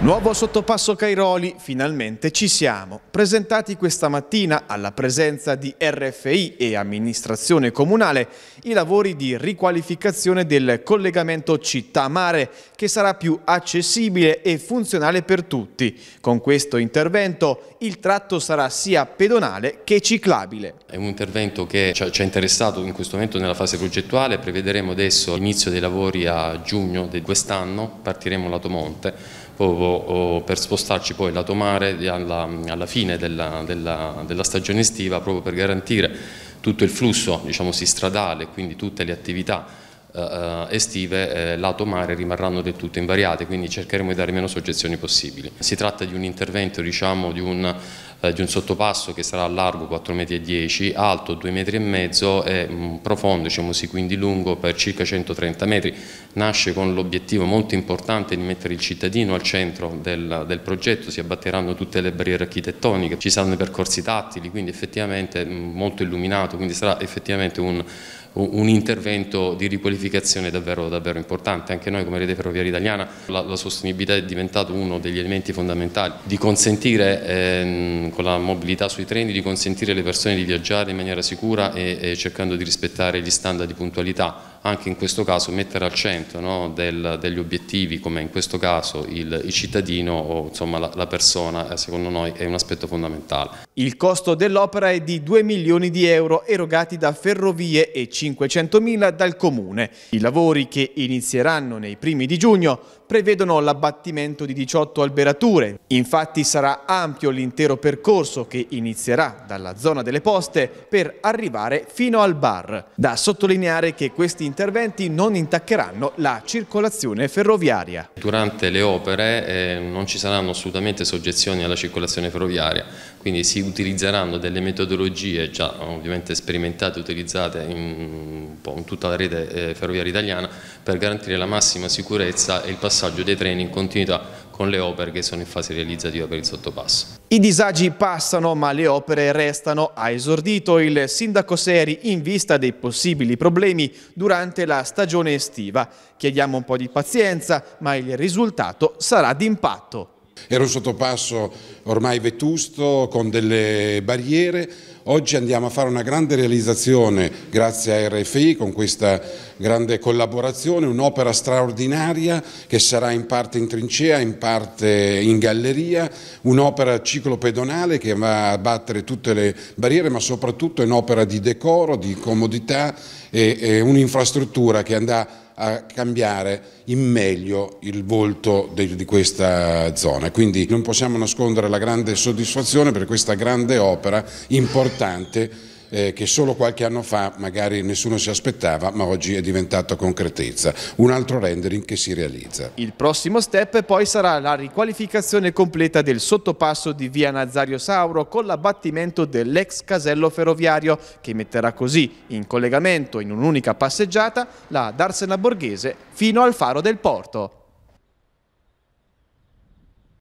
Nuovo sottopasso Cairoli, finalmente ci siamo. Presentati questa mattina alla presenza di RFI e amministrazione comunale i lavori di riqualificazione del collegamento città-mare che sarà più accessibile e funzionale per tutti. Con questo intervento il tratto sarà sia pedonale che ciclabile. È un intervento che ci ha interessato in questo momento nella fase progettuale, prevederemo adesso l'inizio dei lavori a giugno di quest'anno, partiremo lato monte proprio per spostarci poi lato mare alla, alla fine della, della, della, stagione estiva proprio per garantire tutto il flusso diciamo, stradale, quindi tutte le attività eh, eh, estive eh, lato mare rimarranno del tutto invariate, quindi cercheremo di dare meno soggezioni possibili. Si tratta di un intervento, diciamo, di un, eh, di un sottopasso che sarà largo 4,10 m, alto 2,5 m e mh, mm, profondo, diciamosi quindi lungo per circa 130 metri. Nasce con l'obiettivo molto importante di mettere il cittadino al centro del, del, progetto, si abbatteranno tutte le barriere architettoniche, ci saranno i percorsi tattili, quindi effettivamente mm, molto illuminato, quindi sarà effettivamente un un intervento di riqualificazione davvero, davvero importante. Anche noi come Rete Ferroviaria Italiana la, la sostenibilità è diventata uno degli elementi fondamentali, di consentire ehm, con la mobilità sui treni, di consentire alle persone di viaggiare in maniera sicura e, e cercando di rispettare gli standard di puntualità anche in questo caso mettere al centro no, del, degli obiettivi, come in questo caso il, il cittadino o insomma, la, la, persona, eh, secondo noi è un aspetto fondamentale. Il costo dell'opera è di 2 milioni di euro erogati da Ferrovie e 500 mila dal Comune. I lavori che inizieranno nei primi di giugno prevedono l'abbattimento di 18 alberature. Infatti sarà ampio l'intero percorso che inizierà dalla zona delle poste per arrivare fino al bar. Da sottolineare che questi interventi interventi non intaccheranno la circolazione ferroviaria. Durante le opere eh, non ci saranno assolutamente soggezioni alla circolazione ferroviaria, quindi si utilizzeranno delle metodologie già ovviamente sperimentate e utilizzate in, in, tutta la rete eh, ferroviaria italiana per garantire la massima sicurezza e il passaggio dei treni in continuità con le opere che sono in fase realizzativa per il sottopasso. I disagi passano ma le opere restano, ha esordito il sindaco Seri in vista dei possibili problemi durante la stagione estiva. Chiediamo un po' di pazienza ma il risultato sarà d'impatto. Era un sottopasso ormai vetusto, con delle barriere. Oggi andiamo a fare una grande realizzazione grazie a RFI con questa grande collaborazione, un'opera straordinaria che sarà in parte in trincea, in parte in galleria, un'opera ciclopedonale che va a battere tutte le barriere ma soprattutto è un'opera di decoro, di comodità e, e un'infrastruttura che andrà a cambiare in meglio il volto di questa zona. Quindi non possiamo nascondere la grande soddisfazione per questa grande opera importante eh, che solo qualche anno fa magari nessuno si aspettava ma oggi è diventato concretezza, un altro rendering che si realizza. Il prossimo step poi sarà la riqualificazione completa del sottopasso di via Nazario Sauro con l'abbattimento dell'ex casello ferroviario che metterà così in collegamento in un'unica passeggiata la Darsena Borghese fino al faro del porto.